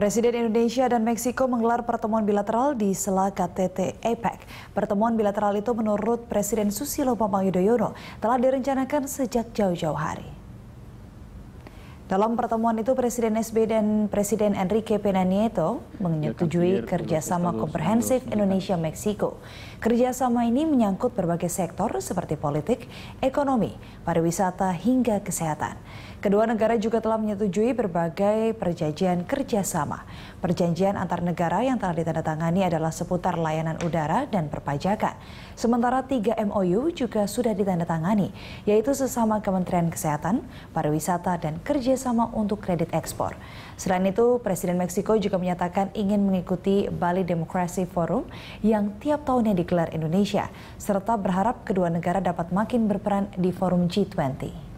Presiden Indonesia dan Meksiko menggelar pertemuan bilateral di sela KTT APEC. Pertemuan bilateral itu menurut Presiden Susilo Bambang Yudhoyono telah direncanakan sejak jauh-jauh hari. Dalam pertemuan itu, Presiden SB dan Presiden Enrique Pena Nieto menyetujui iya, kan, kerjasama komprehensif Indonesia-Meksiko. Iya. Kerjasama ini menyangkut berbagai sektor seperti politik, ekonomi, pariwisata, hingga kesehatan. Kedua negara juga telah menyetujui berbagai perjanjian kerjasama. Perjanjian antar negara yang telah ditandatangani adalah seputar layanan udara dan perpajakan. Sementara tiga MOU juga sudah ditandatangani, yaitu sesama Kementerian Kesehatan, Pariwisata, dan Kerjasama kerjasama untuk kredit ekspor. Selain itu, Presiden Meksiko juga menyatakan ingin mengikuti Bali Democracy Forum yang tiap tahunnya digelar Indonesia, serta berharap kedua negara dapat makin berperan di forum G20.